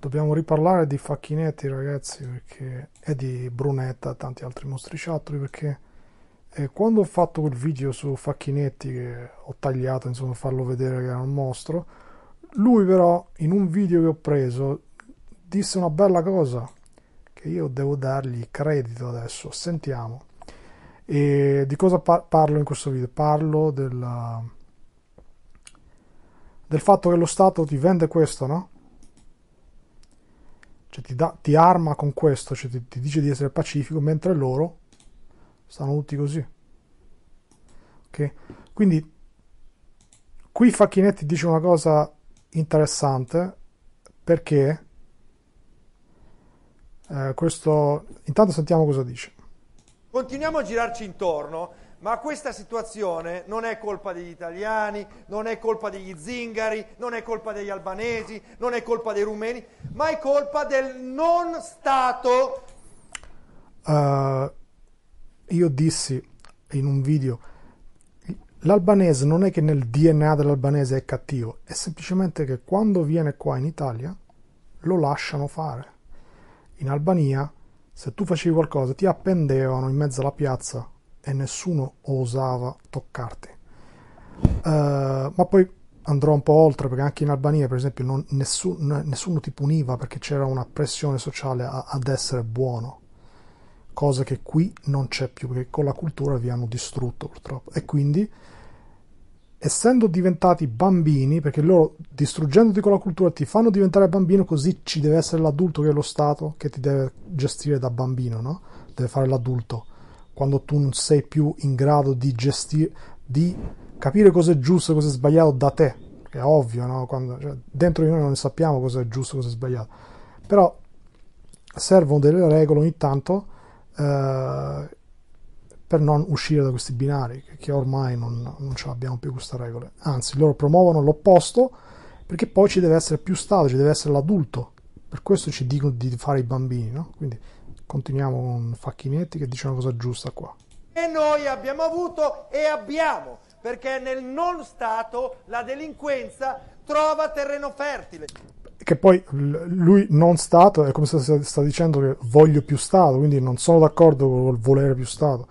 Dobbiamo riparlare di Facchinetti, ragazzi, perché... e di Brunetta e tanti altri mostriciattoli, perché eh, quando ho fatto quel video su Facchinetti, che ho tagliato, insomma, farlo vedere che era un mostro, lui però, in un video che ho preso, disse una bella cosa, che io devo dargli credito adesso, sentiamo. E di cosa par- parlo in questo video? Parlo della... del fatto che lo Stato ti vende questo, no? cioè ti, da, ti, arma con questo, cioè ti, ti, dice di essere pacifico, mentre loro stanno tutti così. Ok? Quindi qui Facchinetti dice una cosa interessante perché eh, questo intanto sentiamo cosa dice. Continuiamo a girarci intorno ma questa situazione non è colpa degli italiani, non è colpa degli zingari, non è colpa degli albanesi, non è colpa dei rumeni, ma è colpa del non Stato. Uh, io dissi in un video, l'albanese non è che nel DNA dell'albanese è cattivo, è semplicemente che quando viene qua in Italia lo lasciano fare. In Albania, se tu facevi qualcosa, ti appendevano in mezzo alla piazza e nessuno osava toccarti. Uh, ma poi andrò un po' oltre perché anche in Albania, per esempio, non, nessun, nessuno ti puniva perché c'era una pressione sociale a, ad essere buono, cosa che qui non c'è più, perché con la cultura vi hanno distrutto purtroppo. E quindi, essendo diventati bambini, perché loro distruggendoti con la cultura ti fanno diventare bambino, così ci deve essere l'adulto che è lo Stato che ti deve gestire da bambino, no? Deve fare l'adulto quando tu non sei più in grado di gestire, di capire cosa è giusto e cosa è sbagliato da te. È ovvio, no? Quando, cioè, dentro di noi non sappiamo cosa è giusto e cosa è sbagliato. Però servono delle regole ogni tanto eh, per non uscire da questi binari, che ormai non, non ce l'abbiamo più queste regole. Anzi, loro promuovono l'opposto perché poi ci deve essere più Stato, ci deve essere l'adulto. Per questo ci dicono di fare i bambini, no? Quindi Continuiamo con Facchinetti che dice una cosa giusta qua. E noi abbiamo avuto e abbiamo, perché nel non Stato la delinquenza trova terreno fertile. Che poi lui non Stato è come se sta dicendo che voglio più Stato, quindi non sono d'accordo col volere più Stato.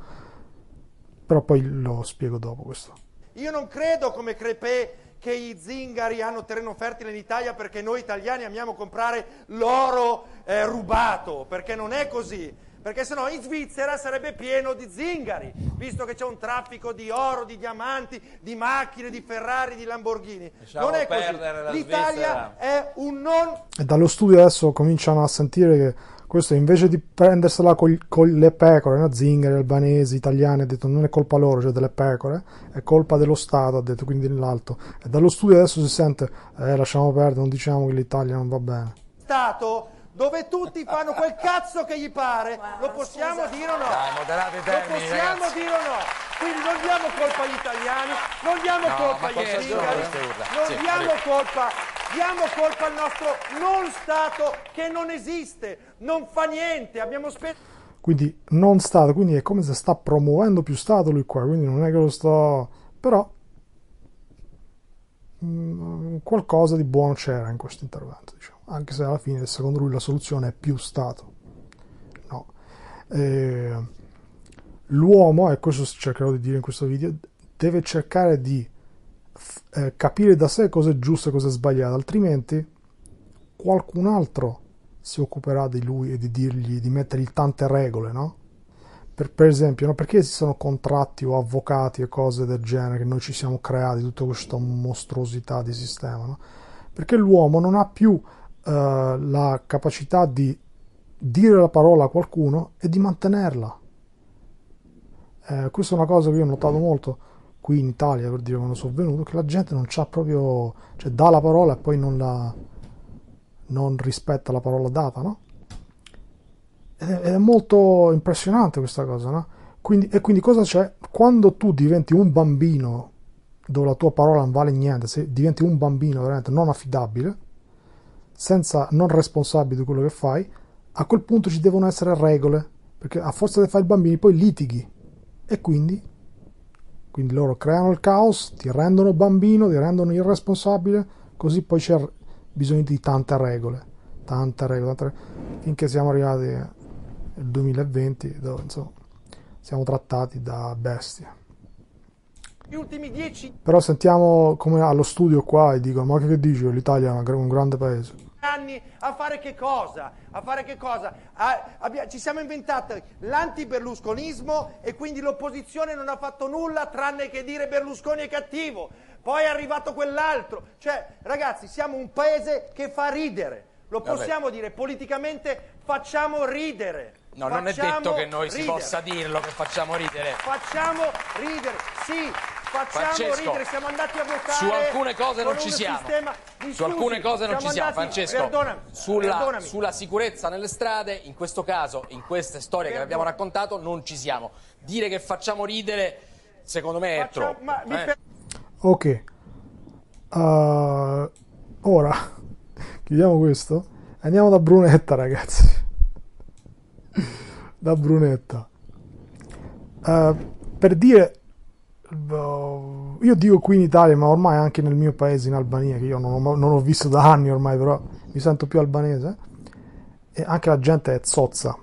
Però poi lo spiego dopo questo. Io non credo come Crepè che gli zingari hanno terreno fertile in Italia perché noi italiani amiamo comprare l'oro eh, rubato, perché non è così, perché sennò in Svizzera sarebbe pieno di zingari, visto che c'è un traffico di oro, di diamanti, di macchine, di Ferrari, di Lamborghini. Diciamo non è così. L'Italia Svizzera. è un non... E dallo studio adesso cominciano a sentire che questo invece di prendersela con le pecore, no? zingari, albanesi, italiani, ha detto non è colpa loro, cioè delle pecore, è colpa dello Stato, ha detto quindi nell'alto. E dallo studio adesso si sente, eh, lasciamo perdere, non diciamo che l'Italia non va bene. Stato dove tutti fanno quel cazzo che gli pare, lo possiamo Scusa. dire o no? Dai, termini, lo possiamo ragazzi. dire o no? Quindi non diamo colpa agli italiani, non diamo no, colpa agli zingari, non sì, diamo arrivo. colpa Diamo colpa al nostro non Stato che non esiste, non fa niente, abbiamo spesso... Quindi non Stato, quindi è come se sta promuovendo più Stato lui qua, quindi non è che lo sto... però mh, mm, qualcosa di buono c'era in questo intervento, diciamo. anche se alla fine secondo lui la soluzione è più Stato. No. Eh, l'uomo, e questo cercherò di dire in questo video, deve cercare di eh, capire da sé cosa è giusto e cosa è sbagliato, altrimenti qualcun altro si occuperà di lui e di dirgli di mettergli tante regole, no? Per, per esempio, no? perché esistono contratti o avvocati e cose del genere che noi ci siamo creati, tutta questa mostruosità di sistema? No? Perché l'uomo non ha più eh, la capacità di dire la parola a qualcuno e di mantenerla. Eh, questa è una cosa che io ho notato molto qui in Italia per dire quando sono venuto che la gente non c'ha proprio cioè dà la parola e poi non la non rispetta la parola data no? ed è, molto impressionante questa cosa no? Quindi, e quindi cosa c'è? Quando tu diventi un bambino dove la tua parola non vale niente, se diventi un bambino veramente non affidabile, senza, non responsabile di quello che fai, a quel punto ci devono essere regole, perché a forza di fare i bambini poi litighi e quindi quindi loro creano il caos, ti rendono bambino, ti rendono irresponsabile, così poi c'è bisogno di tante regole, tante regole, tante regole. finché siamo arrivati nel eh, 2020 dove insomma siamo trattati da bestie. Gli ultimi dieci. Però sentiamo come allo studio qua e dicono ma che dici l'Italia è un grande paese anni a fare che cosa? A fare che cosa? A, abbia, ci siamo inventati l'anti-berlusconismo e quindi l'opposizione non ha fatto nulla tranne che dire Berlusconi è cattivo. Poi è arrivato quell'altro. Cioè, ragazzi, siamo un paese che fa ridere. Lo possiamo Vabbè. dire, politicamente facciamo ridere. No, facciamo non è detto che noi ridere. si possa dirlo che facciamo ridere. Facciamo ridere, sì, Facciamo Francesco, ridere, siamo andati a votare. Su alcune cose non ci siamo. Su alcune cose non ci siamo, andati, Francesco. Perdonami, sulla, perdonami. sulla, sicurezza nelle strade, in questo caso, in queste storie Perdon che abbiamo raccontato, non ci siamo. Dire che facciamo ridere, secondo me, è troppo. Eh? Ok. Uh, ora chiudiamo questo. Andiamo da Brunetta, ragazzi. da Brunetta. Uh, per dire io dico qui in Italia, ma ormai anche nel mio paese, in Albania, che io non ho, non ho visto da anni ormai, però mi sento più albanese, e anche la gente è zozza,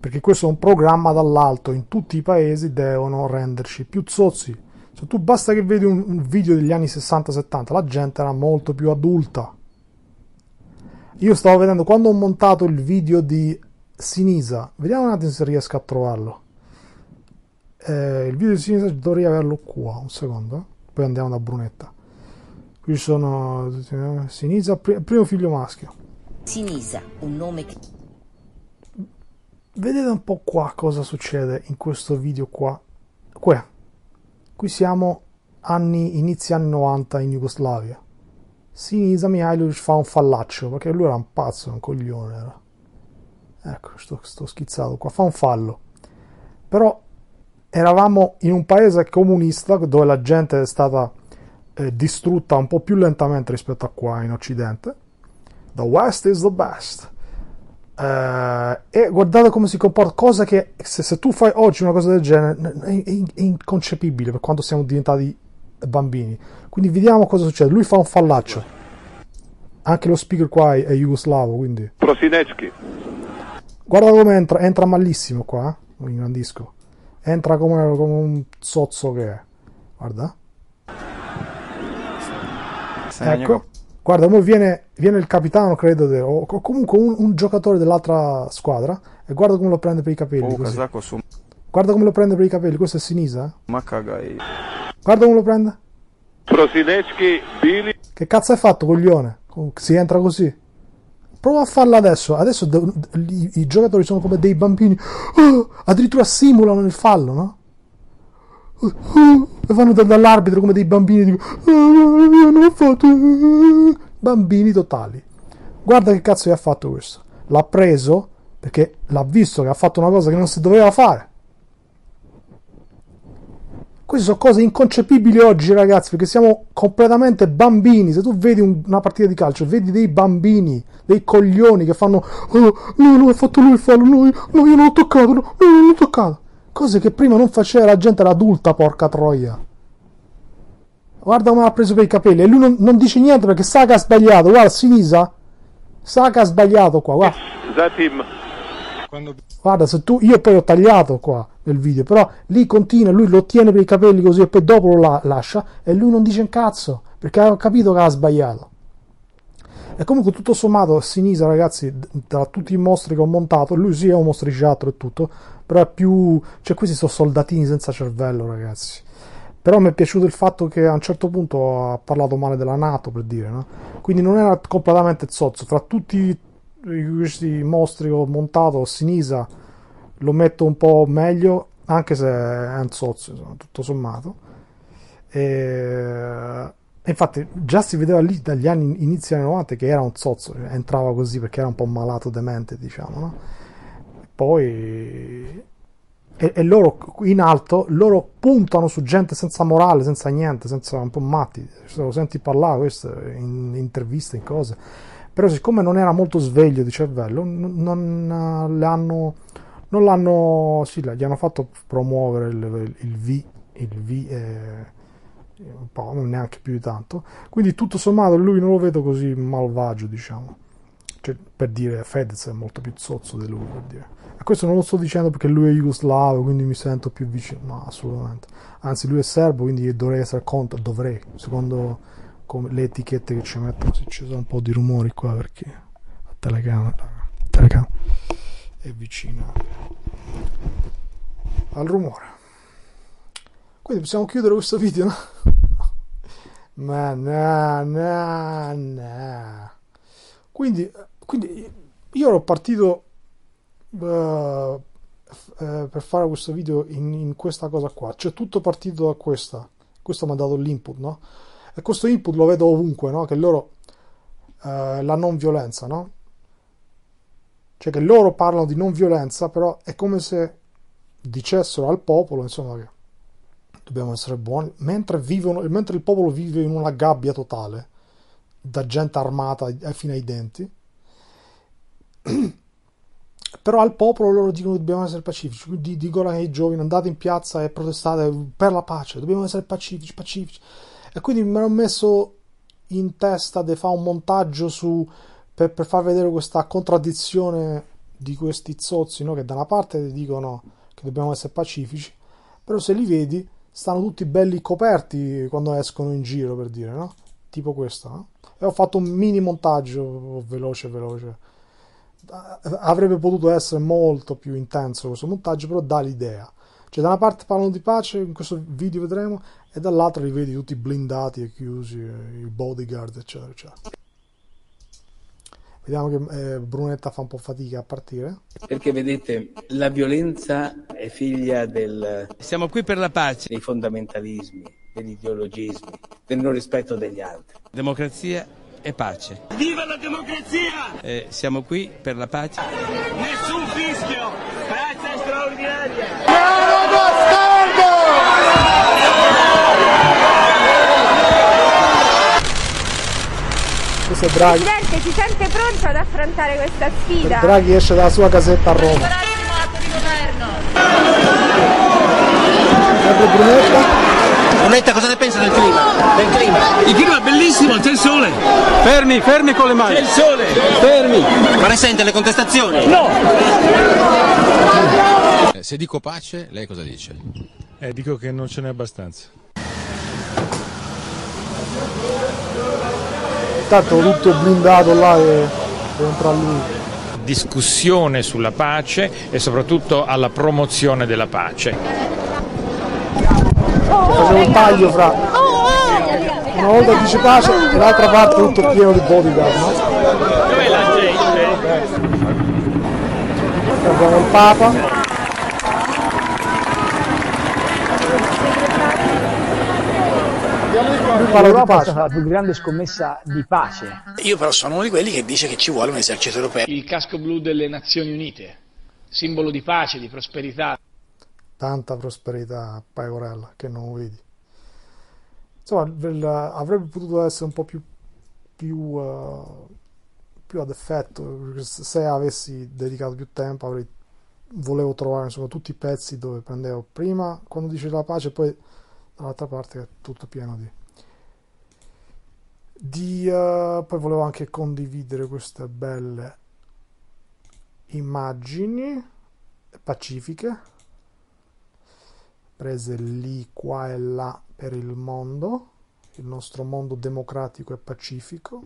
perché questo è un programma dall'alto, in tutti i paesi devono renderci più zozzi. Se tu basta che vedi un, un video degli anni 60-70, la gente era molto più adulta. Io stavo vedendo, quando ho montato il video di Sinisa, vediamo un attimo se riesco a trovarlo eh, il video di sinistra dovrei averlo qua, un secondo, poi andiamo da Brunetta. Qui sono eh, Sinisa, primo figlio maschio. Sinisa, un nome che... Vedete un po' qua cosa succede in questo video qua. Qua. Qui siamo anni, inizi anni 90 in Jugoslavia. Sinisa Mihailovic fa un fallaccio, perché lui era un pazzo, un coglione era. Ecco, sto, sto schizzato qua, fa un fallo. Però eravamo in un paese comunista dove la gente è stata eh, distrutta un po' più lentamente rispetto a qua in Occidente. The West is the best. Uh, e guardate come si comporta, cosa che se, se, tu fai oggi una cosa del genere è, è, è, inconcepibile per quanto siamo diventati bambini. Quindi vediamo cosa succede. Lui fa un fallaccio. Anche lo speaker qua è, jugoslavo, quindi. Prosinecki. Guarda come entra, entra malissimo qua, eh? ingrandisco entra come, come un zozzo che è. Guarda. Segno. Ecco. Guarda, ora viene, viene, il capitano, credo, de, o, o, comunque un, un, giocatore dell'altra squadra e guarda come lo prende per i capelli. Oh, casaco su. Guarda come lo prende per i capelli, questo è Sinisa. Eh. Ma cagai. Guarda come lo prende. Prosinecki, Billy. Che cazzo hai fatto, coglione? Si entra così. Prova a farla adesso. Adesso de- i-, i, giocatori sono come dei bambini. Oh, addirittura simulano il fallo, no? Oh, oh, e vanno da- dall'arbitro come dei bambini. Dico, ah, non ho fatto. Bambini totali. Guarda che cazzo gli ha fatto questo. L'ha preso perché l'ha visto che ha fatto una cosa che non si doveva fare. Queste sono cose inconcepibili oggi, ragazzi, perché siamo completamente bambini. Se tu vedi un, una partita di calcio, vedi dei bambini, dei coglioni che fanno: oh, non ha fatto lui il fallo, no, no, io non l'ho toccato, no, no, non l'ho toccato. Cose che prima non faceva la gente adulta, porca troia. Guarda come ha preso per i capelli e lui non, non dice niente perché sa che ha sbagliato. Guarda, Sinisa, sa che ha sbagliato qua. Guarda, guarda se tu, io poi ho tagliato qua nel video, però lì continua, lui lo tiene per i capelli così e poi dopo lo la- lascia e lui non dice un cazzo perché ha capito che ha sbagliato. E comunque tutto sommato Sinisa ragazzi, tra tutti i mostri che ho montato, lui sì è un mostriciattro e tutto, però è più... cioè questi sono soldatini senza cervello ragazzi. Però mi è piaciuto il fatto che a un certo punto ha parlato male della Nato, per dire, no? Quindi non era completamente zozzo, fra tutti questi mostri che ho montato, Sinisa lo metto un po' meglio, anche se è un sozzo, insomma, tutto sommato. E, infatti già si vedeva lì dagli anni inizio anni 90 che era un sozzo, cioè, entrava così perché era un po' malato demente, diciamo, no? Poi e, e, loro in alto loro puntano su gente senza morale, senza niente, senza un po' matti. Se lo senti parlare questo in, in interviste, in cose. Però, siccome non era molto sveglio di cervello, non, non eh, l'hanno non l'hanno sì, gli hanno fatto promuovere il, il V il V è eh, un po', neanche più di tanto quindi tutto sommato lui non lo vedo così malvagio diciamo cioè, per dire Fedez è molto più zozzo di lui per dire e questo non lo sto dicendo perché lui è jugoslavo quindi mi sento più vicino no assolutamente anzi lui è serbo quindi dovrei essere contro dovrei secondo come, le etichette che ci mettono se ci sono un po' di rumori qua perché telecamera telecamera è vicina al rumore. Quindi possiamo chiudere questo video, no? Ma no, no, no. Quindi, quindi io ero partito uh, uh, per fare questo video in, in, questa cosa qua, cioè tutto partito da questa. Questo mi ha dato l'input, no? E questo input lo vedo ovunque, no? Che loro... Uh, eh, la non violenza, no? cioè che loro parlano di non violenza, però è come se dicessero al popolo, insomma, che dobbiamo essere buoni, mentre, vivono, mentre il popolo vive in una gabbia totale, da gente armata fino ai denti, però al popolo loro dicono che dobbiamo essere pacifici, quindi dicono ai giovani andate in piazza e protestate per la pace, dobbiamo essere pacifici, pacifici. E quindi mi hanno messo in testa di fare un montaggio su per, per far vedere questa contraddizione di questi zozzi no? che da una parte dicono che dobbiamo essere pacifici, però se li vedi stanno tutti belli coperti quando escono in giro per dire, no? Tipo questo, no? E ho fatto un mini montaggio oh, veloce, veloce. Avrebbe potuto essere molto più intenso questo montaggio, però dà l'idea. Cioè, da una parte parlano di pace, in questo video vedremo, e dall'altra li vedi tutti blindati e chiusi, eh, i bodyguard, eccetera, eccetera. Vediamo che eh, Brunetta fa un po' fatica a partire. Perché vedete, la violenza è figlia del... Siamo qui per la pace. Dei fondamentalismi, degli ideologismi, del non rispetto degli altri. Democrazia e pace. Viva la democrazia! Eh, siamo qui per la pace. Nessun fischio! Pace straordinaria! Draghi che si sente pronto ad affrontare questa sfida. Draghi esce dalla sua casetta a Roma. Brunetta. Brunetta cosa ne pensa del clima? Del clima? Il clima è bellissimo, c'è il sole. Fermi, fermi con le mani. C'è il sole. Fermi. Ma ne sente le contestazioni? No. Eh, se dico pace, lei cosa dice? Eh, dico che non ce n'è abbastanza tanto tutto blindato là e entra lui discussione sulla pace e soprattutto alla promozione della pace. Facciamo un taglio fra una volta dice pace e l'altra parte tutto pieno di bodyguard. No? Dov'è la gente? Abbiamo il Papa. l'Europa è la più grande scommessa di pace. Io però sono uno di quelli che dice che ci vuole un esercito europeo. Il casco blu delle Nazioni Unite, simbolo di pace, di prosperità. Tanta prosperità, Paiorella, che non vedi. Insomma, avrebbe potuto essere un po' più, più, uh, più ad effetto. Se avessi dedicato più tempo avrei volevo trovare insomma, tutti i pezzi dove prendevo prima quando dice la pace e poi dall'altra parte è tutto pieno di di, uh, poi volevo anche condividere queste belle immagini pacifiche prese lì, qua e là per il mondo, il nostro mondo democratico e pacifico.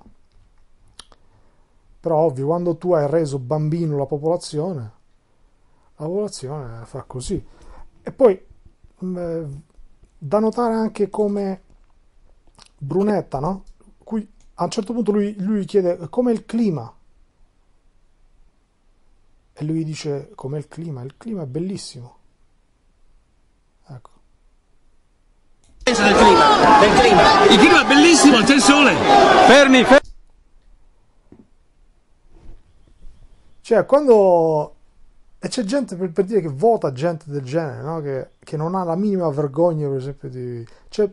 Però ovvio, quando tu hai reso bambino la popolazione, la popolazione fa così. E poi mm, eh, da notare anche come Brunetta, no? a un certo punto lui, lui chiede come il clima? E lui dice com'è il clima? Il clima è bellissimo. Ecco. Pensa del clima, del clima. Il clima è bellissimo, c'è il sole. Fermi, fermi. Cioè, quando... E c'è gente per, per, dire che vota gente del genere, no? che, che, non ha la minima vergogna, per esempio, di... Cioè,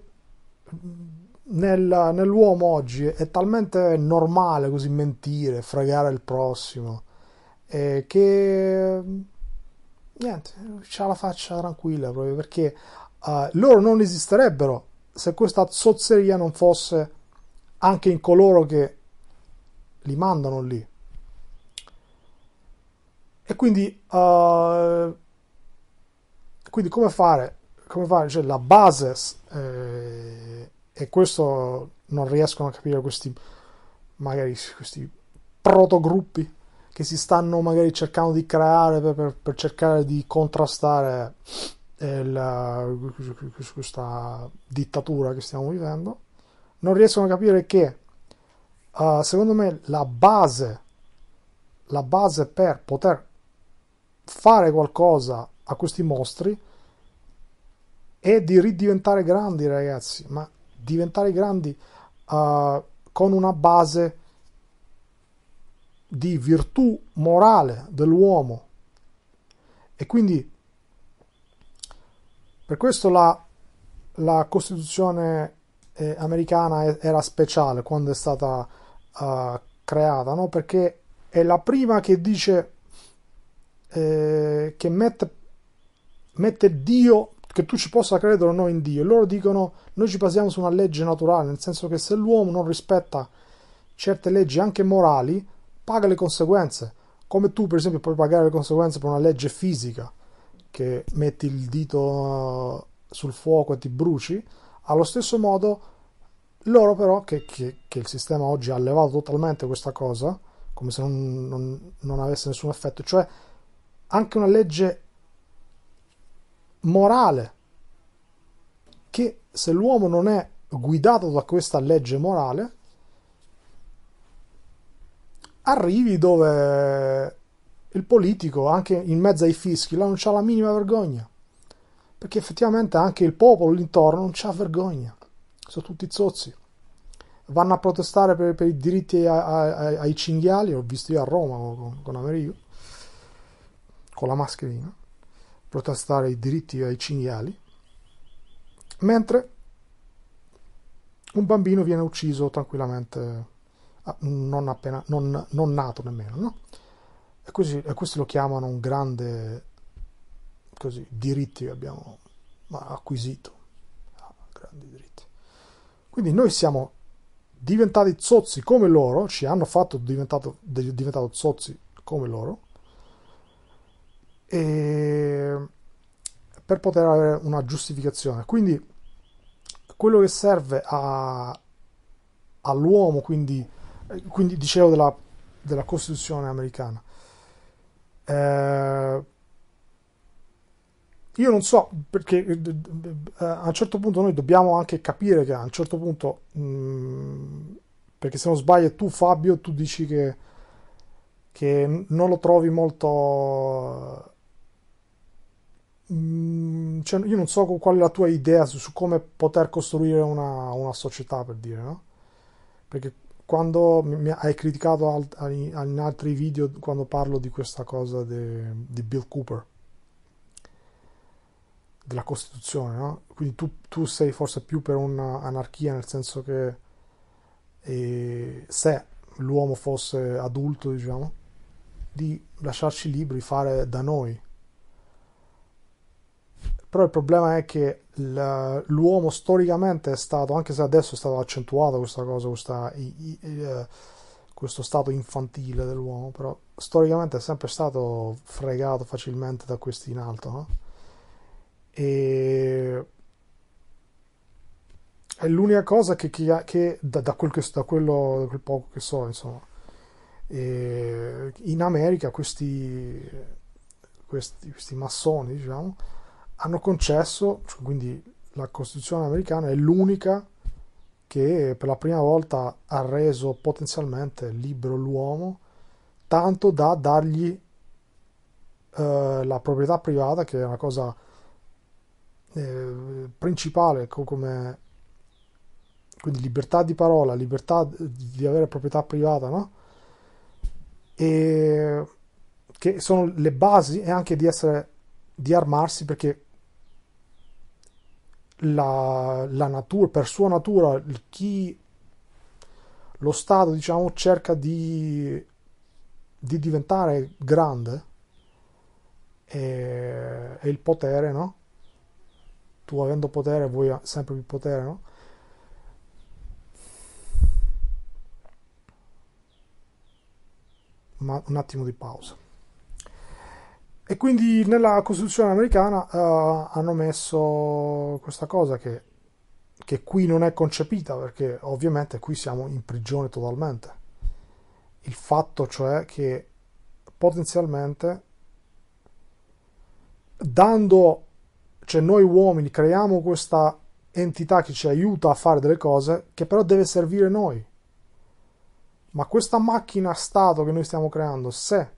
nel, nell'uomo oggi è talmente normale così mentire, fregare il prossimo, eh, che niente, ha la faccia tranquilla proprio perché eh, loro non esisterebbero se questa zozzeria non fosse anche in coloro che li mandano lì. E quindi, eh, quindi come fare? Come fare? Cioè, la base eh, e questo non riescono a capire questi magari questi protogruppi che si stanno magari cercando di creare per, per, per cercare di contrastare il, eh, questa dittatura che stiamo vivendo non riescono a capire che uh, secondo me la base la base per poter fare qualcosa a questi mostri è di ridiventare grandi ragazzi ma diventare grandi uh, con una base di virtù morale dell'uomo. E quindi per questo la, la Costituzione eh, americana era speciale quando è stata uh, creata, no? perché è la prima che dice eh, che mette, mette Dio che tu ci possa credere o no in Dio. E loro dicono noi ci basiamo su una legge naturale, nel senso che se l'uomo non rispetta certe leggi anche morali, paga le conseguenze. Come tu, per esempio, puoi pagare le conseguenze per una legge fisica, che metti il dito eh, sul fuoco e ti bruci, allo stesso modo loro però, che, che, che il sistema oggi ha levato totalmente questa cosa, come se non, non, non avesse nessun effetto, cioè anche una legge morale, che se l'uomo non è guidato da questa legge morale, arrivi dove il politico, anche in mezzo ai fischi, là non c'ha la minima vergogna. Perché effettivamente anche il popolo intorno non c'ha vergogna. Sono tutti zozzi. Vanno a protestare per, per i diritti a, a, ai cinghiali, l'ho visto io a Roma con, con Amerigo, con la mascherina protestare i diritti ai cinghiali, mentre un bambino viene ucciso tranquillamente, ah, non, appena, non, non nato nemmeno, no? E, così, e questo lo chiamano un grande così, diritti che abbiamo acquisito. Ah, grandi diritti. Quindi noi siamo diventati zozzi come loro, ci hanno fatto diventato, diventato zozzi come loro, e per poter avere una giustificazione. Quindi quello che serve a, all'uomo, quindi, quindi dicevo della, della Costituzione americana. Eh, io non so perché eh, a un certo punto noi dobbiamo anche capire che a un certo punto, mh, mm, perché se non sbaglio tu Fabio, tu dici che, che non lo trovi molto Mm, cioè io non so qual è la tua idea su, su come poter costruire una, una, società, per dire, no? Perché quando mi, hai criticato al, in altri video quando parlo di questa cosa di Bill Cooper, della Costituzione, no? Quindi tu, tu sei forse più per un'anarchia, nel senso che eh, se l'uomo fosse adulto, diciamo, di lasciarci liberi, fare da noi però il problema è che l'uomo storicamente è stato, anche se adesso è stato accentuato questa cosa, questa, i, i, eh, questo stato infantile dell'uomo, però storicamente è sempre stato fregato facilmente da questi in alto, no? E è l'unica cosa che, che, che da, da, quel da, quello, da quel poco che so, insomma, e in America questi, questi, questi massoni, diciamo, hanno concesso, cioè, quindi la Costituzione americana è l'unica che per la prima volta ha reso potenzialmente libero l'uomo, tanto da dargli eh, la proprietà privata, che è una cosa eh, principale, come quindi libertà di parola, libertà di avere proprietà privata, no? E che sono le basi e anche di essere di armarsi perché la, la natura, per sua natura, chi lo Stato diciamo, cerca di, di diventare grande e, e, il potere, no? Tu avendo potere vuoi sempre più potere, no? Ma un attimo di pausa. E quindi nella Costituzione americana uh, hanno messo questa cosa che, che, qui non è concepita perché ovviamente qui siamo in prigione totalmente. Il fatto cioè che potenzialmente dando, cioè noi uomini creiamo questa entità che ci aiuta a fare delle cose che però deve servire noi. Ma questa macchina Stato che noi stiamo creando, se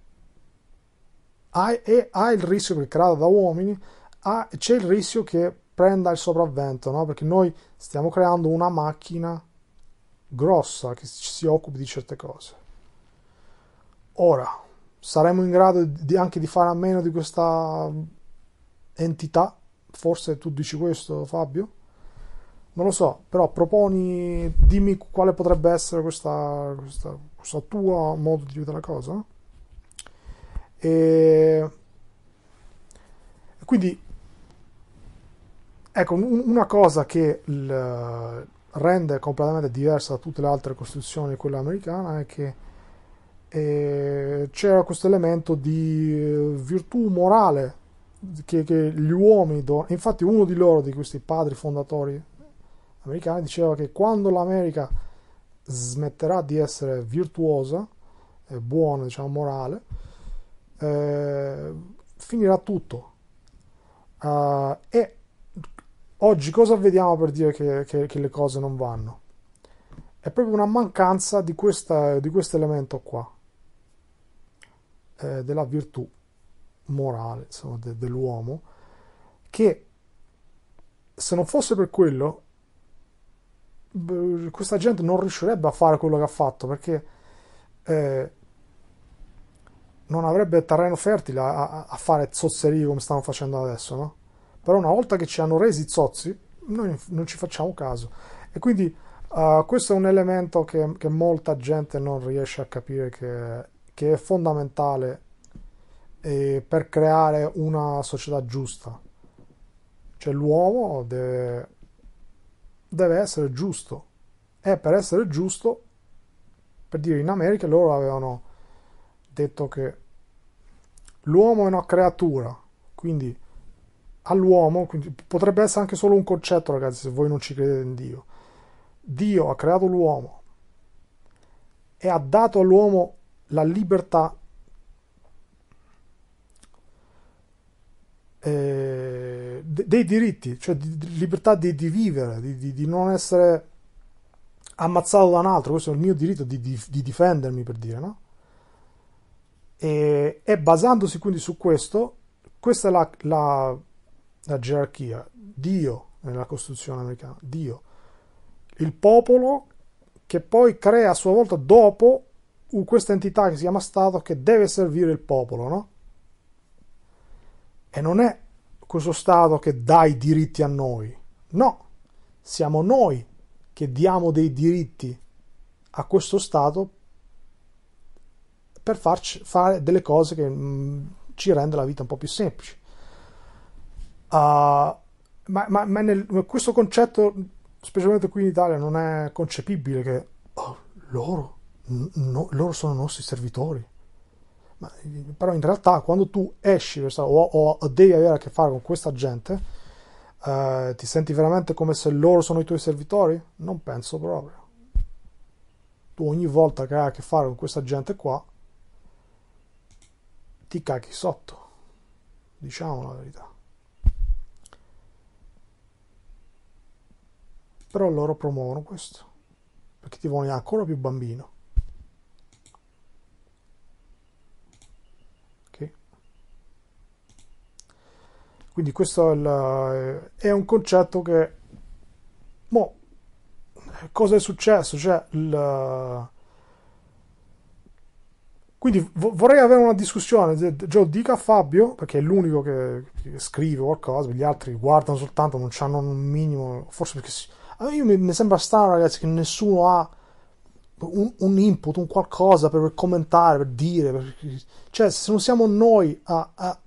ha, e hai il rischio, che creata da uomini, ha, c'è il rischio che prenda il sopravvento, no? perché noi stiamo creando una macchina grossa che si occupi di certe cose. Ora, saremo in grado di, anche di fare a meno di questa entità? Forse tu dici questo, Fabio? Non lo so, però proponi, dimmi quale potrebbe essere questa, questa, questo tuo modo di vedere la cosa. E quindi, ecco, una cosa che rende completamente diversa da tutte le altre costruzioni quella americana è che eh, c'era questo elemento di eh, virtù morale che, che gli uomini, do... infatti uno di loro, di questi padri fondatori americani, diceva che quando l'America smetterà di essere virtuosa, buona, diciamo morale, eh, finirà tutto. Uh, e oggi cosa vediamo per dire che, che, che, le cose non vanno? È proprio una mancanza di, questa, di questo elemento qua, eh, della virtù morale, insomma, de, dell'uomo, che se non fosse per quello, questa gente non riuscirebbe a fare quello che ha fatto, perché eh, non avrebbe terreno fertile a, a fare zozzerie come stanno facendo adesso, no? Però una volta che ci hanno resi zozzi, noi non ci facciamo caso. E quindi uh, questo è un elemento che, che, molta gente non riesce a capire che, che è fondamentale eh, per creare una società giusta. Cioè l'uomo deve, deve essere giusto. E per essere giusto, per dire in America loro avevano detto che l'uomo è una creatura, quindi all'uomo, quindi potrebbe essere anche solo un concetto ragazzi se voi non ci credete in Dio. Dio ha creato l'uomo e ha dato all'uomo la libertà eh, dei diritti, cioè di, libertà di, di vivere, di, di, di, non essere ammazzato da un altro, questo è il mio diritto di, difendermi per dire, no? E, e basandosi quindi su questo, questa è la, la, la gerarchia. Dio nella Costituzione americana, Dio. Il popolo che poi crea a sua volta dopo questa entità che si chiama Stato che deve servire il popolo, no? E non è questo Stato che dà i diritti a noi, no, siamo noi che diamo dei diritti a questo Stato per farci fare delle cose che mh, mm, ci rende la vita un po' più semplice. Uh, ma, ma, ma nel, questo concetto, specialmente qui in Italia, non è concepibile che oh, loro, no, loro sono i nostri servitori. Ma, però in realtà quando tu esci o, o, devi avere a che fare con questa gente, eh, ti senti veramente come se loro sono i tuoi servitori? Non penso proprio. Tu ogni volta che hai a che fare con questa gente qua, ti cacchi sotto. Diciamo la verità. Però loro promuovono questo, perché ti vogliono ancora più bambino. Ok. Quindi questo è, il, eh, è, un concetto che... Mo, cosa è successo? Cioè, il, quindi vo- vorrei avere una discussione. Gio, cioè, dica a Fabio, perché è l'unico che, che scrive qualcosa, gli altri guardano soltanto, non hanno un minimo. Forse perché. Si... A me mi, mi sembra strano, ragazzi, che nessuno ha un, un, input, un qualcosa per commentare, per dire. Per... Cioè, se non siamo noi a, a,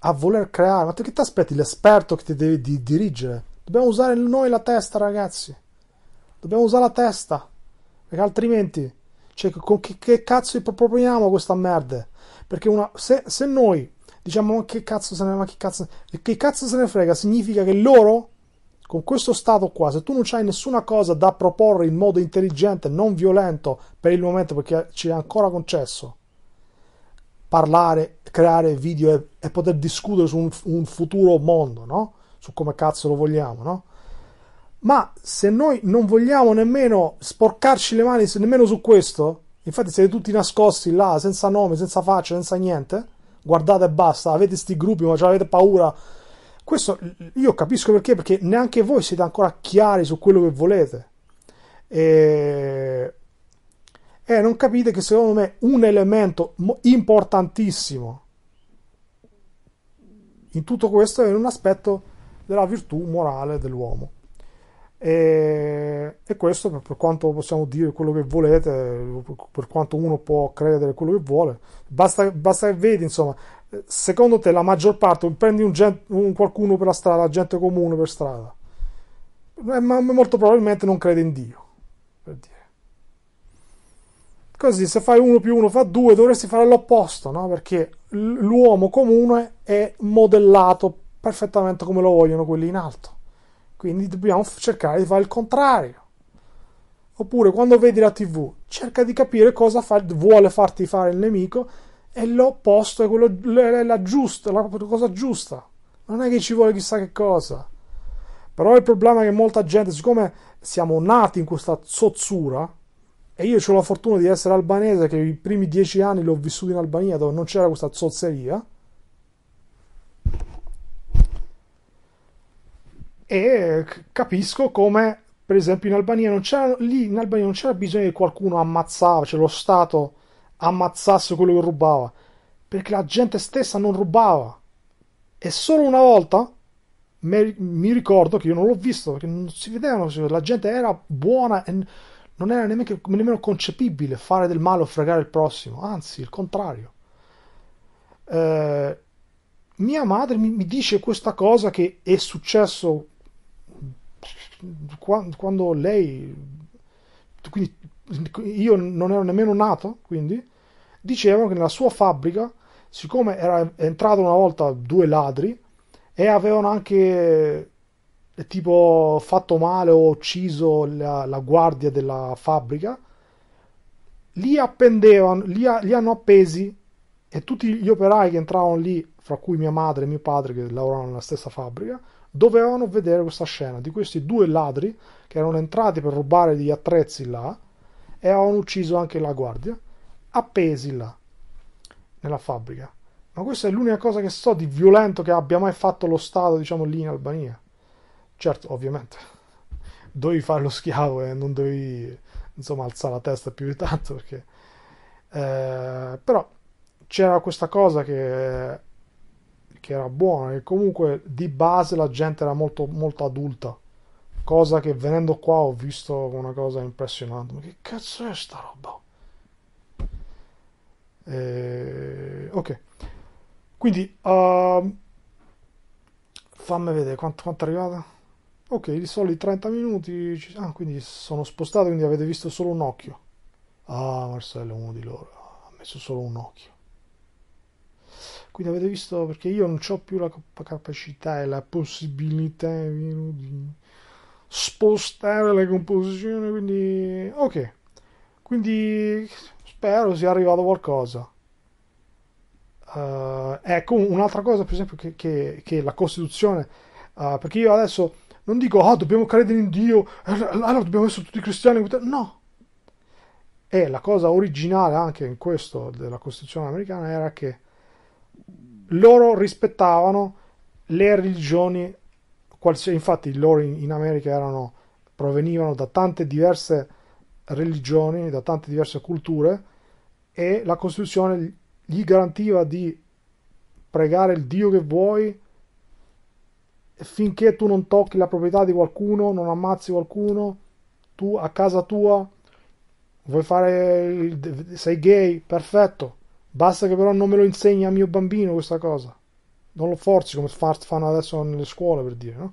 a voler creare, ma perché ti aspetti l'esperto che ti deve di, dirigere? Dobbiamo usare noi la testa, ragazzi. Dobbiamo usare la testa, perché altrimenti cioè, con che, che cazzo proponiamo questa merda? Perché una, se, se, noi diciamo ma che cazzo se ne ma che cazzo, che cazzo se ne frega, significa che loro con questo stato qua, se tu non hai nessuna cosa da proporre in modo intelligente, non violento per il momento, perché ci è ancora concesso parlare, creare video e, e poter discutere su un, un futuro mondo, no? Su come cazzo lo vogliamo, no? Ma se noi non vogliamo nemmeno sporcarci le mani nemmeno su questo, infatti siete tutti nascosti là, senza nome, senza faccia, senza niente, guardate e basta, avete sti gruppi ma avete paura. Questo io capisco perché, perché neanche voi siete ancora chiari su quello che volete. E, e eh, non capite che secondo me un elemento importantissimo in tutto questo è un aspetto della virtù morale dell'uomo. E, e, questo per quanto possiamo dire quello che volete, per quanto uno può credere quello che vuole, basta, basta che vedi, insomma, secondo te la maggior parte, prendi un, gen, un qualcuno per la strada, gente comune per strada, eh, ma molto probabilmente non crede in Dio, per dire. Così se fai uno più uno fa due, dovresti fare l'opposto, no? Perché l'uomo comune è modellato perfettamente come lo vogliono quelli in alto quindi dobbiamo cercare di fare il contrario. Oppure quando vedi la TV, cerca di capire cosa fa, vuole farti fare il nemico e l'opposto è quello, la, la, giusta, la cosa giusta. Non è che ci vuole chissà che cosa. Però il problema è che molta gente, siccome siamo nati in questa zozzura, e io ho la fortuna di essere albanese, che i primi dieci anni l'ho vissuto in Albania dove non c'era questa zozzeria, e eh, capisco come per esempio in Albania non c'era, lì in Albania non c'era bisogno che qualcuno ammazzava, cioè lo Stato ammazzasse quello che rubava, perché la gente stessa non rubava. E solo una volta me, mi ricordo che io non l'ho visto, perché non si vedevano, cioè, la gente era buona e non era nemmeno, nemmeno concepibile fare del male o fregare il prossimo, anzi il contrario. Eh, mia madre mi, mi dice questa cosa che è successo quando lei, quindi io non ero nemmeno nato, quindi, dicevano che nella sua fabbrica, siccome era entrato una volta due ladri e avevano anche eh, tipo fatto male o ucciso la, la guardia della fabbrica, li appendevano, li, li hanno appesi e tutti gli operai che entravano lì, fra cui mia madre e mio padre che lavoravano nella stessa fabbrica, dovevano vedere questa scena di questi due ladri che erano entrati per rubare gli attrezzi là e avevano ucciso anche la guardia, appesi là, nella fabbrica. Ma questa è l'unica cosa che so di violento che abbia mai fatto lo Stato, diciamo, lì in Albania. Certo, ovviamente, dovevi fare lo schiavo e non dovevi, insomma, alzare la testa più di tanto perché... Eh, però c'era questa cosa che che era buona e comunque di base la gente era molto, molto adulta cosa che venendo qua ho visto una cosa impressionante ma che cazzo è sta roba e... Eh, ok quindi uh, fammi vedere quanto, quanto è arrivata ok di soli 30 minuti ah quindi sono spostato quindi avete visto solo un occhio ah Marcello uno di loro ha messo solo un occhio quindi avete visto perché io non ho più la capacità e la possibilità vero, di spostare le composizioni quindi ok quindi spero sia arrivato qualcosa uh, ecco un'altra cosa per esempio che, che, che la costituzione uh, perché io adesso non dico oh, dobbiamo credere in Dio allora dobbiamo essere tutti cristiani no e la cosa originale anche in questo della costituzione americana era che loro rispettavano le religioni, infatti loro in America erano, provenivano da tante diverse religioni, da tante diverse culture e la Costituzione gli garantiva di pregare il Dio che vuoi finché tu non tocchi la proprietà di qualcuno, non ammazzi qualcuno, tu a casa tua vuoi fare il, sei gay, perfetto, Basta che però non me lo insegni a mio bambino questa cosa. Non lo forzi come fanno adesso nelle scuole, per dire, no?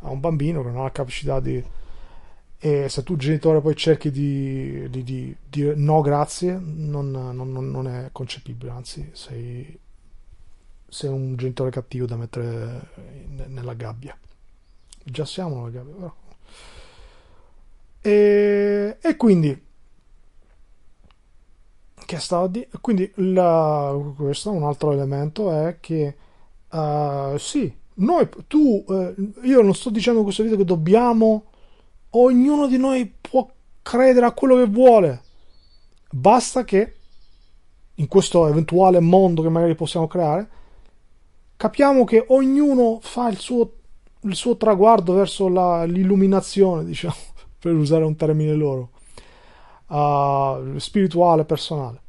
A un bambino che non ha la capacità di... E se tu genitore poi cerchi di, di, di dire no grazie, non, non, non, è concepibile, anzi sei, sei un genitore cattivo da mettere in, nella gabbia. Già siamo nella gabbia, però. E, e quindi che stava di... quindi la... questo è un altro elemento è che uh, sì noi tu uh, io non sto dicendo in questo video che dobbiamo ognuno di noi può credere a quello che vuole basta che in questo eventuale mondo che magari possiamo creare capiamo che ognuno fa il suo, il suo traguardo verso la, l'illuminazione diciamo per usare un termine loro uh, spirituale, personale.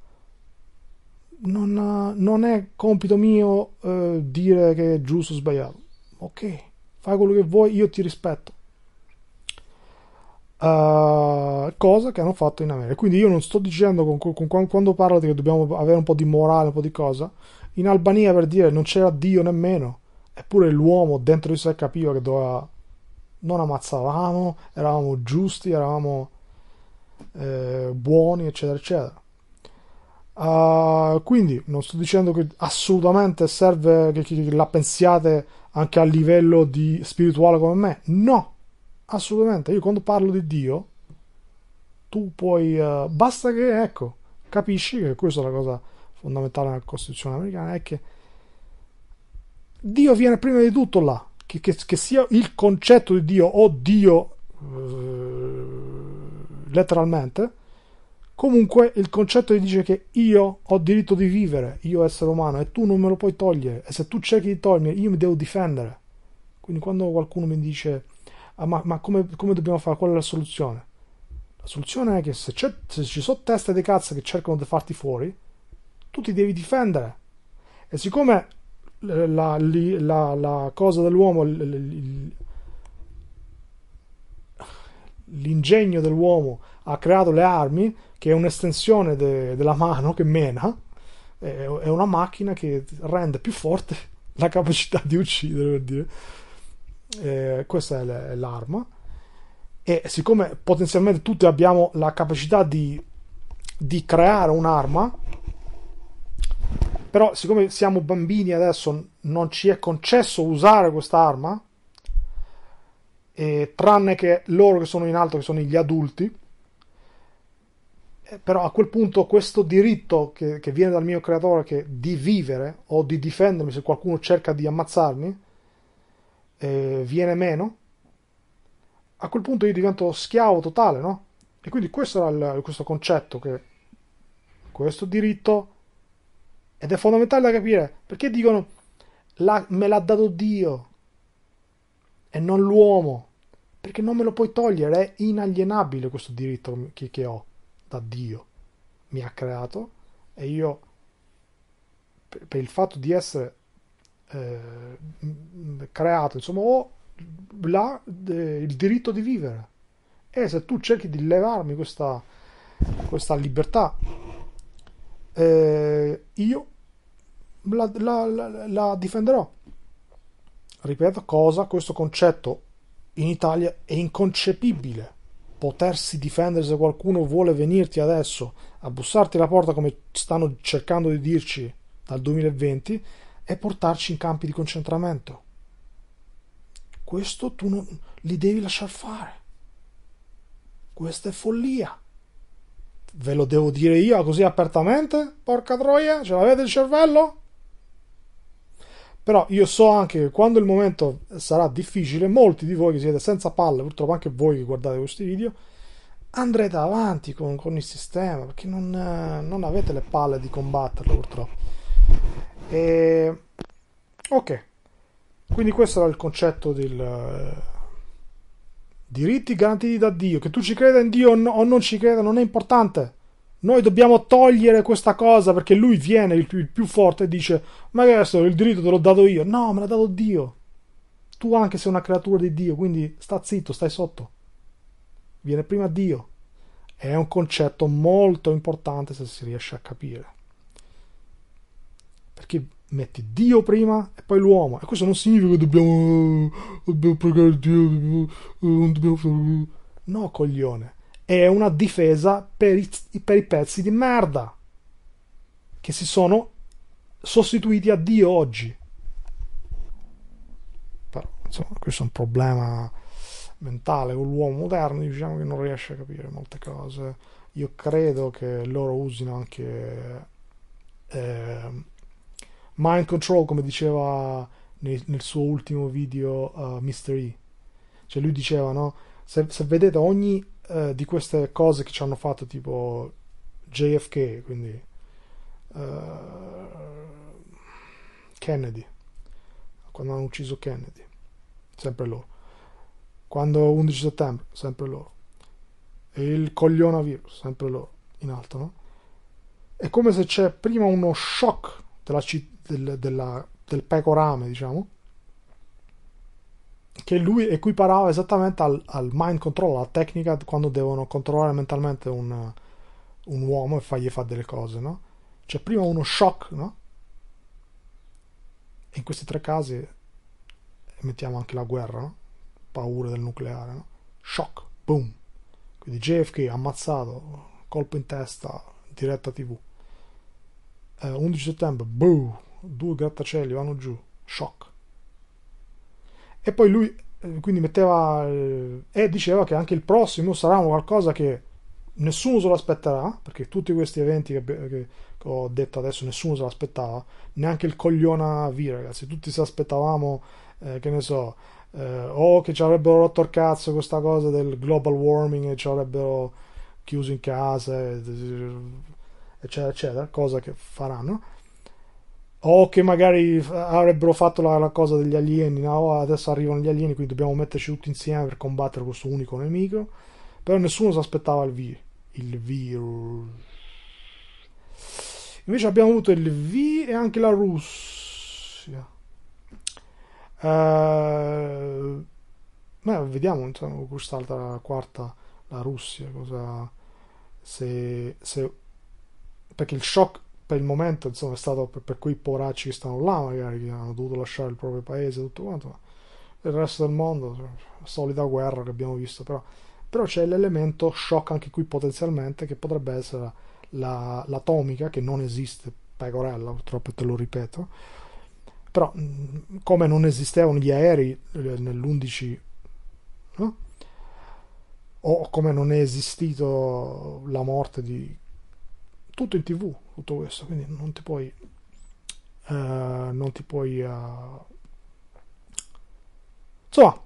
Non, non, è compito mio uh, dire che è giusto o sbagliato. Ok, fai quello che vuoi, io ti rispetto. Uh, cosa che hanno fatto in America. Quindi io non sto dicendo con, con, con, quando parlo di che dobbiamo avere un po' di morale, un po' di cosa. In Albania per dire non c'era Dio nemmeno, eppure l'uomo dentro di sé capiva che doveva non ammazzavamo, eravamo giusti, eravamo eh, buoni, eccetera, eccetera. Uh, quindi non sto dicendo che assolutamente serve che, che, che, la pensiate anche a livello di spirituale come me, no, assolutamente. Io quando parlo di Dio, tu puoi, uh, basta che, ecco, capisci che questa è la cosa fondamentale nella Costituzione americana, è che Dio viene prima di tutto là, che, che sia il concetto di Dio o Dio eh, letteralmente. Comunque il concetto ti dice che io ho diritto di vivere, io essere umano, e tu non me lo puoi togliere. E se tu cerchi di togliermi, io mi devo difendere. Quindi quando qualcuno mi dice, ah, ma, ma come, come, dobbiamo fare? Qual è la soluzione? La soluzione è che se, se ci sono teste di cazzo che cercano di farti fuori, tu ti devi difendere. E siccome la, la, la, la, cosa dell'uomo, l'ingegno dell'uomo ha creato le armi, che è un'estensione de, della mano che mena, è, è, una macchina che rende più forte la capacità di uccidere, per dire. Eh, questa è l'arma. E siccome potenzialmente tutti abbiamo la capacità di, di creare un'arma, però siccome siamo bambini adesso non ci è concesso usare quest'arma eh, tranne che loro che sono in alto, che sono gli adulti. Eh, però a quel punto questo diritto che, che viene dal mio creatore che, di vivere o di difendermi se qualcuno cerca di ammazzarmi eh, viene meno, a quel punto io divento schiavo totale, no? E quindi questo era il, questo concetto che questo diritto ed è fondamentale da capire perché dicono la, me l'ha dato Dio e non l'uomo, perché non me lo puoi togliere, è inalienabile questo diritto che, che ho da Dio. Mi ha creato e io, per il fatto di essere eh, creato, insomma, ho la, de, il diritto di vivere. E se tu cerchi di levarmi questa, questa libertà, eh, io la, la, la difenderò ripeto, cosa, questo concetto in Italia è inconcepibile. Potersi difendere se qualcuno vuole venirti adesso a bussarti la porta come stanno cercando di dirci dal 2020 e portarci in campi di concentramento. Questo tu non, li devi lasciar fare. Questa è follia. Ve lo devo dire io così apertamente? Porca troia, ce l'avete il cervello? Però io so anche che quando il momento sarà difficile, molti di voi che siete senza palle, purtroppo anche voi che guardate questi video, andrete avanti con, con il sistema perché non, non, avete le palle di combatterlo purtroppo. E... Ok, quindi questo era il concetto del eh, diritti garantiti da Dio, che tu ci creda in Dio o non ci creda non è importante. Noi dobbiamo togliere questa cosa perché lui viene il più, il più forte e dice: Ma adesso il diritto te l'ho dato io. No, me l'ha dato Dio. Tu anche sei una creatura di Dio, quindi sta zitto, stai sotto. Viene prima Dio. È un concetto molto importante se si riesce a capire. Perché metti Dio prima e poi l'uomo. E questo non significa che dobbiamo, eh, dobbiamo pregare Dio, eh, non dobbiamo No, coglione è una difesa per i, per i pezzi di merda che si sono sostituiti a Dio oggi. Però, insomma, questo è un problema mentale con l'uomo moderno, diciamo che non riesce a capire molte cose. Io credo che loro usino anche eh, mind control, come diceva nel, nel suo ultimo video uh, eh, Mystery. Cioè lui diceva, no? Se, se vedete ogni eh, di queste cose che ci hanno fatto tipo JFK, quindi uh, Kennedy, quando hanno ucciso Kennedy, sempre loro. Quando 11 settembre, sempre loro. E il coglionavirus, sempre loro, in alto, no? È come se c'è prima uno shock della, del, della, del pecorame, diciamo, che lui equiparava esattamente al, al, mind control, alla tecnica quando devono controllare mentalmente un, un uomo e fargli fare delle cose, no? Cioè prima uno shock, no? in questi tre casi mettiamo anche la guerra, no? Paura del nucleare, no? Shock, boom. Quindi JFK ammazzato, colpo in testa, diretta tv. Eh, 11 settembre, boom, due grattacieli vanno giù, shock e poi lui eh, quindi metteva eh, e diceva che anche il prossimo sarà qualcosa che nessuno se lo aspetterà perché tutti questi eventi che, che, che ho detto adesso nessuno se l'aspettava neanche il cogliona V ragazzi tutti se aspettavamo eh, che ne so eh, o che ci avrebbero rotto il cazzo questa cosa del global warming e ci avrebbero chiuso in casa eccetera eccetera cosa che faranno o che magari avrebbero fatto la, la cosa degli alieni, no? adesso arrivano gli alieni, quindi dobbiamo metterci tutti insieme per combattere questo unico nemico. Però nessuno si aspettava il, vi- il virus. Invece abbiamo avuto il V e anche la Russia. Eh, beh, vediamo insomma, quest'altra quarta, la Russia, cosa... Se, se, perché il shock per il momento insomma, è stato per, per quei poracci che stanno là, magari che hanno dovuto lasciare il proprio paese, tutto quanto. Ma il resto del mondo, cioè, solida guerra che abbiamo visto, però, però c'è l'elemento shock anche qui potenzialmente che potrebbe essere la, l'atomica che non esiste, pecorella purtroppo te lo ripeto, però mm, come non esistevano gli aerei eh, nell'11 no? o come non è esistito la morte di tutto in tv tutto questo quindi non ti puoi uh, non ti puoi uh... insomma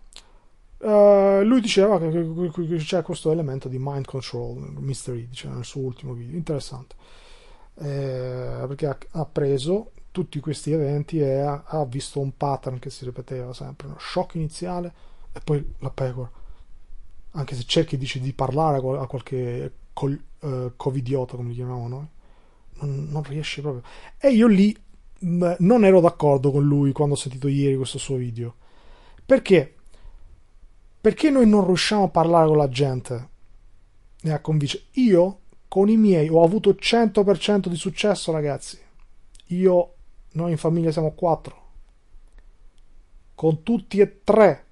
Uh, lui diceva che, che, che, c'è questo elemento di mind control, mystery, diceva nel suo ultimo video, interessante, eh, perché ha, ha, preso tutti questi eventi e ha, ha, visto un pattern che si ripeteva sempre, uno shock iniziale e poi la pecora. Anche se cerchi dice, di parlare a qualche col, uh, covidiota, come li chiamiamo noi, non, non riesce proprio. E io lì mh, non ero d'accordo con lui quando ho sentito ieri questo suo video. Perché? Perché noi non riusciamo a parlare con la gente e a convincere. Io con i miei ho avuto 100% di successo, ragazzi. Io, noi in famiglia siamo quattro. Con tutti e tre.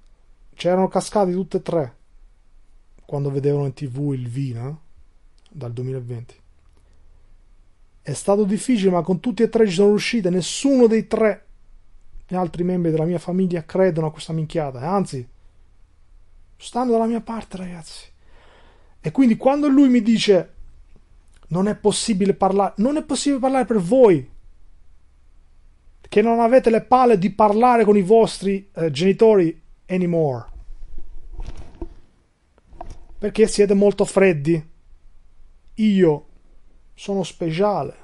C'erano cascati tutti e tre. Quando vedevano in tv il Vina eh, dal 2020. È stato difficile, ma con tutti e tre ci sono riuscite. Nessuno dei tre gli altri membri della mia famiglia credono a questa minchiata. Eh. Anzi, stanno dalla mia parte, ragazzi. E quindi quando lui mi dice non è possibile parlare, non è possibile parlare per voi che non avete le palle di parlare con i vostri eh, genitori anymore. Perché siete molto freddi. Io sono speciale.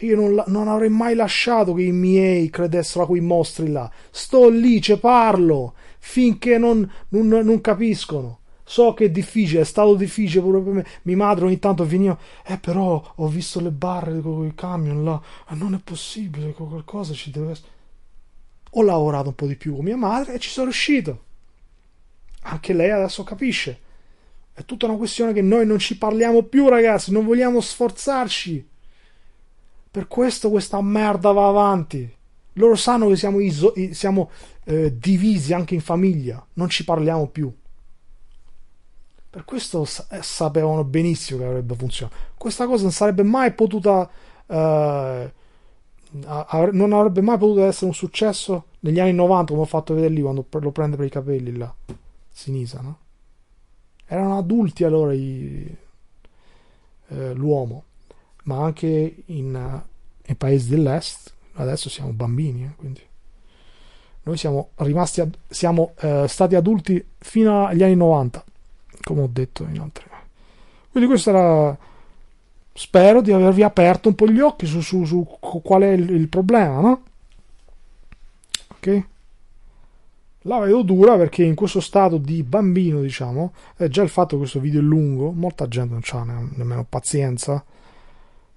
Io non, non, avrei mai lasciato che i miei credessero a quei mostri là. Sto lì, ce parlo, finché non, non, non, capiscono. So che è difficile, è stato difficile pure per me. Mia madre ogni tanto veniva, eh però ho visto le barre con il camion là, eh, non è possibile, qualcosa ci deve essere. Ho lavorato un po' di più con mia madre e ci sono riuscito. Anche lei adesso capisce è tutta una questione che noi non ci parliamo più, ragazzi, non vogliamo sforzarci. Per questo questa merda va avanti. Loro sanno che siamo, iso- siamo eh, divisi anche in famiglia, non ci parliamo più. Per questo eh, sapevano benissimo che avrebbe funzionato. Questa cosa non sarebbe mai potuta. Eh, non avrebbe mai potuto essere un successo negli anni 90, come ho fatto vedere lì quando lo prende per i capelli là. Sinisa, no? Erano adulti allora i, eh, l'uomo, ma anche in, uh, eh, nei paesi dell'est adesso siamo bambini, eh, quindi noi siamo rimasti, ad, siamo eh, stati adulti fino agli anni 90, come ho detto in altri. Quindi questo era, spero di avervi aperto un po' gli occhi su, su, su qual è il, il problema, no? Ok? la vedo dura perché in questo stato di bambino, diciamo, è eh, già il fatto che questo video è lungo, molta gente non ha ne- nemmeno pazienza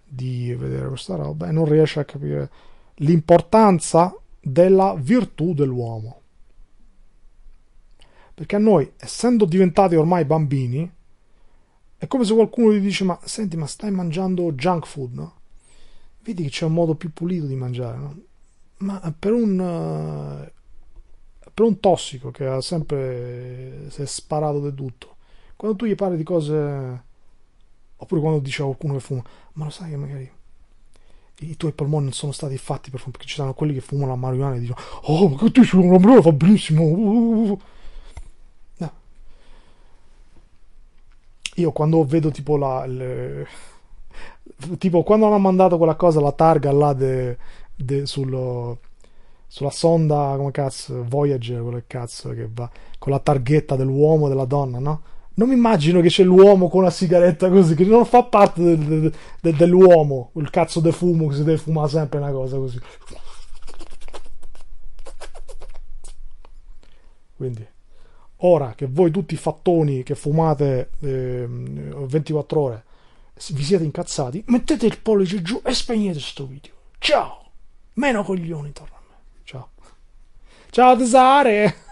di vedere questa roba e non riesce a capire l'importanza della virtù dell'uomo. Perché a noi, essendo diventati ormai bambini, è come se qualcuno gli dice: Ma senti, ma stai mangiando junk food, no? Vedi che c'è un modo più pulito di mangiare, no? Ma per un eh, per un tossico che ha sempre si è sparato di tutto quando tu gli parli di cose oppure quando dice a qualcuno che fuma ma lo sai che magari i tuoi polmoni non sono stati fatti per fumare perché ci sono quelli che fumano la marijuana e dicono oh ma che tu fumi una marijuana fa benissimo uh, uh, uh, io quando vedo tipo la le... tipo quando hanno mandato quella cosa la targa là de, de sullo sulla sonda, come cazzo, Voyager, quello cazzo che va con la targhetta dell'uomo e della donna, no? Non mi immagino che c'è l'uomo con la sigaretta così, che non fa parte del, del, dell'uomo, il cazzo de fumo che si deve fumare sempre una cosa così. Quindi, ora che voi tutti fattoni che fumate eh, 24 ore vi siete incazzati, mettete il pollice giù e spegnete questo video. Ciao! Meno coglioni torna. Ciao tesare!